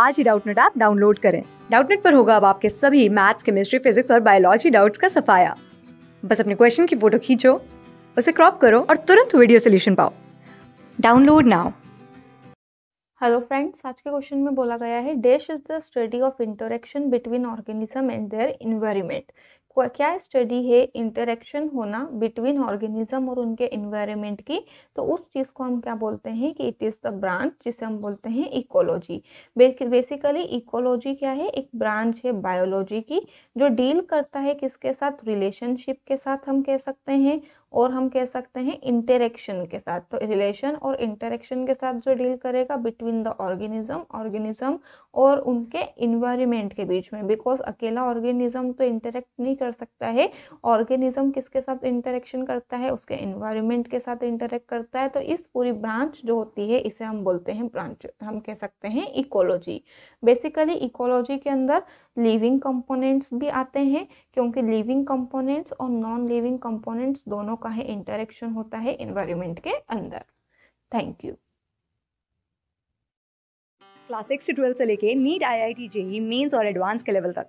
आज ही Doubtnut app download करें डाउटनेट पर होगा अब आपके सभी मैथ्स केमिस्ट्री फिजिक्स और बायोलॉजी डाउट्स का सफाया बस अपने क्वेश्चन की फोटो खींचो उसे क्रॉप करो और तुरंत वीडियो सोल्यूशन पाओ डाउनलोड नाउ हेलो फ्रेंड्स आज के क्वेश्चन में बोला गया है dash is the study of interaction between organism and their environment क्या स्टडी है इंटरेक्शन होना बिटवीन ऑर्गेनिज्म और उनके इन्वायरमेंट की तो उस चीज़ को हम क्या बोलते हैं कि इट इज़ द ब्रांच जिसे हम बोलते हैं इकोलॉजी बेसिकली इकोलॉजी क्या है एक ब्रांच है बायोलॉजी की जो डील करता है किसके साथ रिलेशनशिप के साथ हम कह सकते हैं और हम कह सकते हैं इंटरेक्शन के साथ तो रिलेशन और इंटरेक्शन के साथ जो डील करेगा बिटवीन द ऑर्गेनिज्म ऑर्गेनिज्म और उनके इन्वायरमेंट के बीच में बिकॉज अकेला ऑर्गेनिज्म तो इंटरेक्ट नहीं कर कर सकता है ऑर्गेनिज्म किसके साथ इंटरेक्शन करता है उसके इन्वायरमेंट के साथ इंटरेक्ट करता है तो इस पूरी ब्रांच जो होती है इसे हम बोलते हैं ब्रांच हम कह सकते हैं इकोलॉजी बेसिकली इकोलॉजी के अंदर लिविंग कंपोनेंट्स भी आते हैं क्योंकि लिविंग कंपोनेंट्स और नॉन लिविंग कंपोनेंट्स दोनों का ही इंटरेक्शन होता है इन्वायरमेंट के अंदर थैंक यू क्लास सिक्स से ट्वेल्थ से लेके NEET I I T JEE mains और एडवांस के लेवल तक